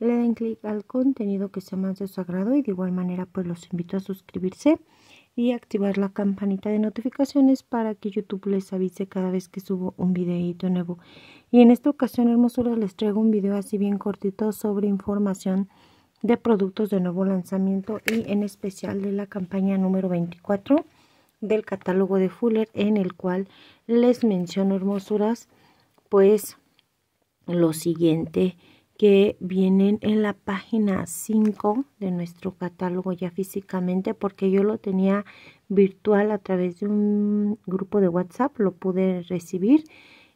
le den clic al contenido que sea más de su agrado y de igual manera pues los invito a suscribirse y activar la campanita de notificaciones para que YouTube les avise cada vez que subo un videito nuevo. Y en esta ocasión, hermosuras, les traigo un video así bien cortito sobre información de productos de nuevo lanzamiento y en especial de la campaña número 24 del catálogo de Fuller en el cual les menciono hermosuras pues lo siguiente que vienen en la página 5 de nuestro catálogo ya físicamente porque yo lo tenía virtual a través de un grupo de WhatsApp, lo pude recibir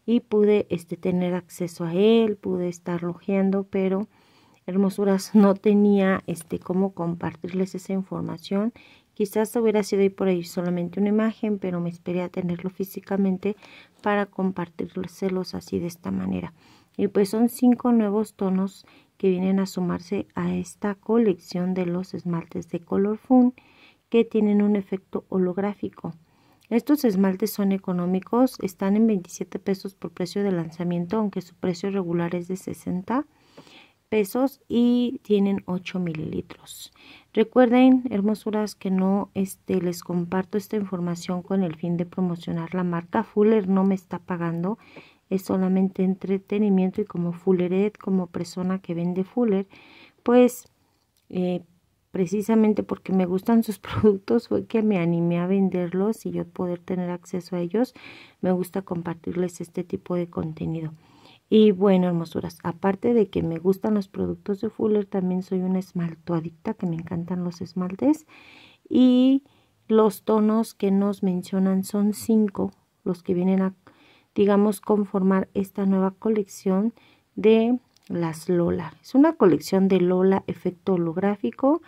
y pude este, tener acceso a él, pude estar logiando pero hermosuras no tenía este cómo compartirles esa información. Quizás hubiera sido ahí por ahí solamente una imagen, pero me esperé a tenerlo físicamente para compartírselos así de esta manera. Y pues son cinco nuevos tonos que vienen a sumarse a esta colección de los esmaltes de color fun que tienen un efecto holográfico. Estos esmaltes son económicos, están en 27 pesos por precio de lanzamiento, aunque su precio regular es de 60 pesos y tienen 8 mililitros. Recuerden, hermosuras, que no este, les comparto esta información con el fin de promocionar la marca. Fuller no me está pagando, es solamente entretenimiento y como Fulleret, como persona que vende Fuller, pues eh, precisamente porque me gustan sus productos fue que me animé a venderlos y yo poder tener acceso a ellos. Me gusta compartirles este tipo de contenido. Y bueno, hermosuras, aparte de que me gustan los productos de Fuller, también soy una esmaltoadicta, que me encantan los esmaltes. Y los tonos que nos mencionan son cinco, los que vienen a, digamos, conformar esta nueva colección de las Lola. Es una colección de Lola efecto holográfico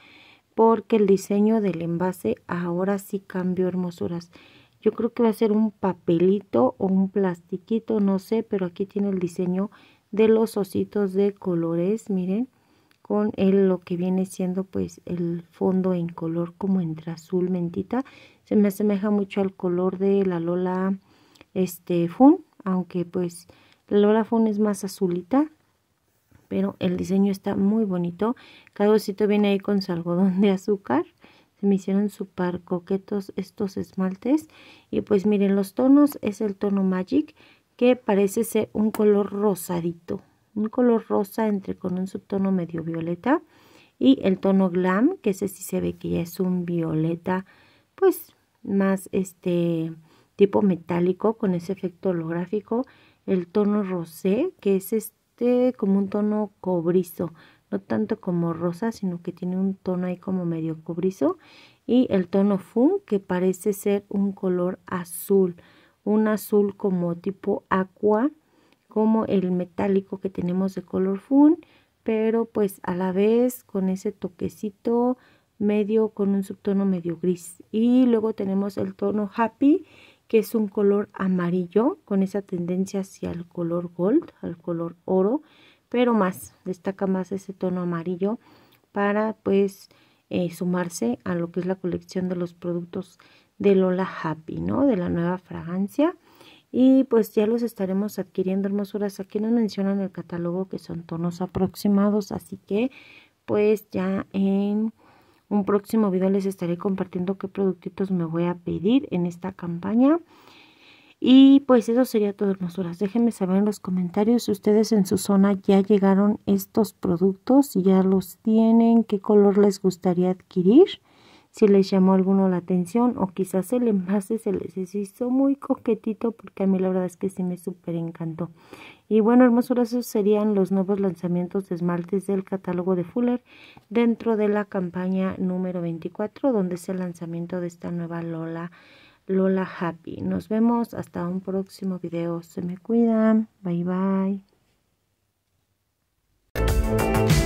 porque el diseño del envase ahora sí cambió hermosuras. Yo creo que va a ser un papelito o un plastiquito, no sé, pero aquí tiene el diseño de los ositos de colores, miren, con el, lo que viene siendo pues el fondo en color como entre azul mentita. Se me asemeja mucho al color de la Lola este Fun, aunque pues la Lola Fun es más azulita, pero el diseño está muy bonito. Cada osito viene ahí con su algodón de azúcar. Se me hicieron súper coquetos estos esmaltes. Y pues miren, los tonos es el tono Magic, que parece ser un color rosadito. Un color rosa entre con un subtono medio violeta. Y el tono Glam, que ese sí se ve que ya es un violeta, pues más este tipo metálico con ese efecto holográfico, el tono rosé, que es este como un tono cobrizo, no tanto como rosa, sino que tiene un tono ahí como medio cobrizo, y el tono fun, que parece ser un color azul, un azul como tipo aqua, como el metálico que tenemos de color fun, pero pues a la vez con ese toquecito medio con un subtono medio gris y luego tenemos el tono happy que es un color amarillo con esa tendencia hacia el color gold, al color oro, pero más, destaca más ese tono amarillo para pues eh, sumarse a lo que es la colección de los productos de Lola Happy, ¿no? De la nueva fragancia. Y pues ya los estaremos adquiriendo hermosuras. Aquí nos mencionan el catálogo que son tonos aproximados, así que pues ya en... Un próximo video les estaré compartiendo qué productitos me voy a pedir en esta campaña. Y pues eso sería todo, hermosuras. Déjenme saber en los comentarios si ustedes en su zona ya llegaron estos productos, si ya los tienen, qué color les gustaría adquirir, si les llamó alguno la atención o quizás el envase se les hizo muy coquetito porque a mí la verdad es que sí me súper encantó. Y bueno, hermosuras, esos serían los nuevos lanzamientos de esmaltes del catálogo de Fuller dentro de la campaña número 24, donde es el lanzamiento de esta nueva Lola, Lola Happy. Nos vemos hasta un próximo video. Se me cuidan. Bye, bye.